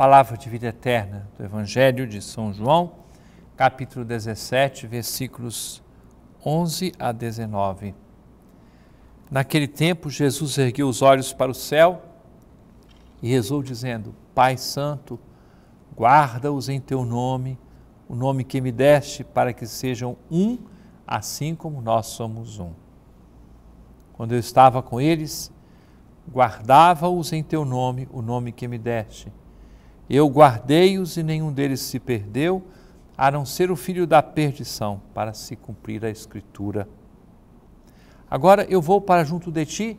palavra de vida eterna do Evangelho de São João, capítulo 17, versículos 11 a 19. Naquele tempo, Jesus ergueu os olhos para o céu e rezou, dizendo: Pai Santo, guarda-os em teu nome, o nome que me deste, para que sejam um, assim como nós somos um. Quando eu estava com eles, guardava-os em teu nome, o nome que me deste eu guardei-os e nenhum deles se perdeu, a não ser o filho da perdição, para se cumprir a Escritura. Agora eu vou para junto de ti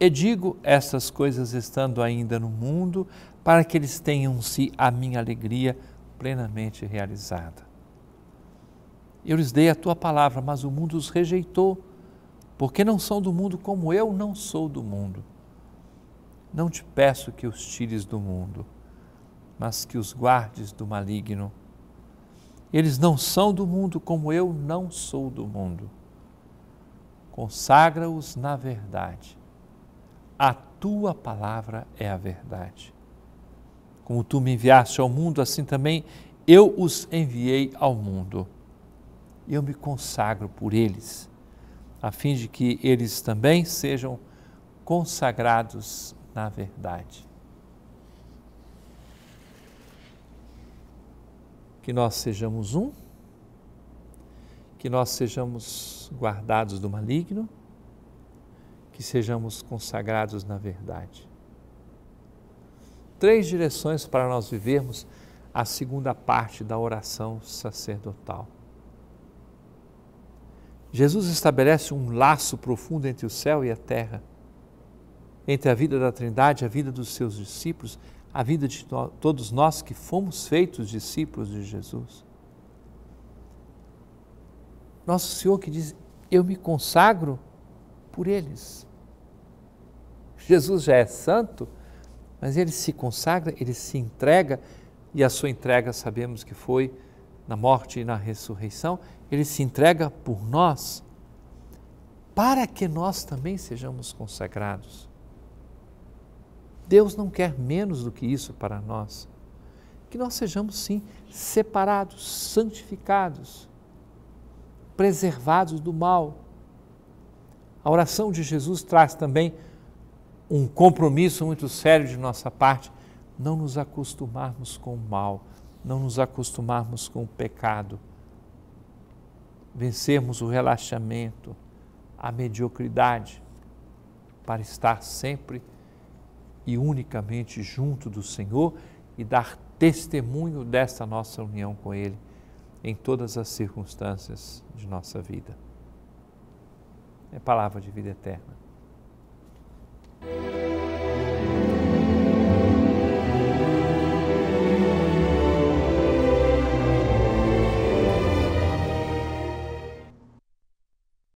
e digo estas coisas estando ainda no mundo, para que eles tenham-se a minha alegria plenamente realizada. Eu lhes dei a tua palavra, mas o mundo os rejeitou, porque não são do mundo como eu não sou do mundo. Não te peço que os tires do mundo mas que os guardes do maligno. Eles não são do mundo, como eu não sou do mundo. Consagra-os na verdade. A tua palavra é a verdade. Como tu me enviaste ao mundo, assim também eu os enviei ao mundo. Eu me consagro por eles, a fim de que eles também sejam consagrados na verdade. que nós sejamos um, que nós sejamos guardados do maligno, que sejamos consagrados na verdade. Três direções para nós vivermos a segunda parte da oração sacerdotal. Jesus estabelece um laço profundo entre o céu e a terra, entre a vida da Trindade e a vida dos seus discípulos, a vida de todos nós que fomos feitos discípulos de Jesus. Nosso Senhor que diz: Eu me consagro por eles. Jesus já é santo, mas ele se consagra, ele se entrega, e a sua entrega sabemos que foi na morte e na ressurreição, ele se entrega por nós, para que nós também sejamos consagrados. Deus não quer menos do que isso para nós. Que nós sejamos, sim, separados, santificados, preservados do mal. A oração de Jesus traz também um compromisso muito sério de nossa parte, não nos acostumarmos com o mal, não nos acostumarmos com o pecado, vencermos o relaxamento, a mediocridade, para estar sempre e unicamente junto do Senhor e dar testemunho desta nossa união com Ele em todas as circunstâncias de nossa vida. É palavra de vida eterna.